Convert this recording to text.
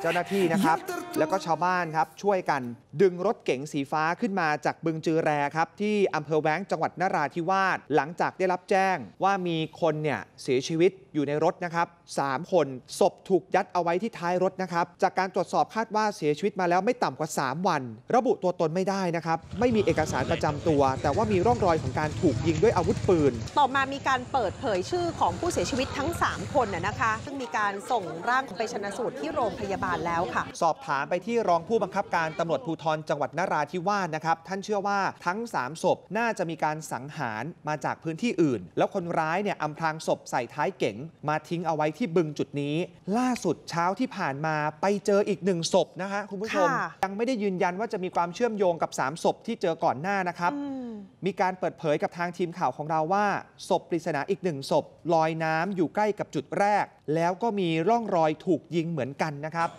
เจ้าหน้าที่นะครับแล้วก็ชาวบ้านครับ ช่วยกันดึงรถเก๋งสีฟ้าขึ้นมาจากบึงจือแรครับที่อำเภอแว้งจังหวัดนราธิวาสหลังจากได้รับแจ้งว่ามีคนเนี่ยเสียชีวิตอยู่ในรถนะครับ3คน ศพถูกยัดเอาไว้ที่ท้ายรถนะครับจากการตรวจสอบคาดว่าเสียชีวิตมาแล้วไม่ต่ำกว่า 3 วัน ระบุตัวตนไม่ได้นะครับไม่มีเอกสารประจำตัว แต่ว่ามีร่องรอยของการถูกยิงด้วยอาวุธปืน ต่อมามีการเปิดเผยชื่อของผู้เสียชีวิตทั้ง 3 คนนะคะซึ่งมีการส่งร่างไปชนะสูตรที่โรงพยาบาลารแล้วค่ะสอบถามไปที่รองผู้บังคับการตำรวจภูธรจังหวัดนราธิวาสนะครับ ท่านเชื่อว่าทั้ง 3 ศพน่าจะมีการสังหารมาจากพื้นที่อื่น แล้วคนร้ายเนี่ยอำพรางศพใส่ท้ายเก๋ง มาทิ้งเอาไว้ที่บึงจุดนี้ ล่าสุดเช้าที่ผ่านมาไปเจออีกหนึ่งศพนะคะคุณผู้ชม ยังไม่ได้ยืนยันว่าจะมีความเชื่อมโยงกับ 3ศพที่เจอก่อนหน้านะครับ มีการเปิดเผยกับทางทีมข่าวของเราว่าศพปริศนาอีกหนึ่งศพลอยน้ำอยู่ใกล้กับจุดแรก แล้วก็มีร่องรอยถูกยิงเหมือนกันนะครับ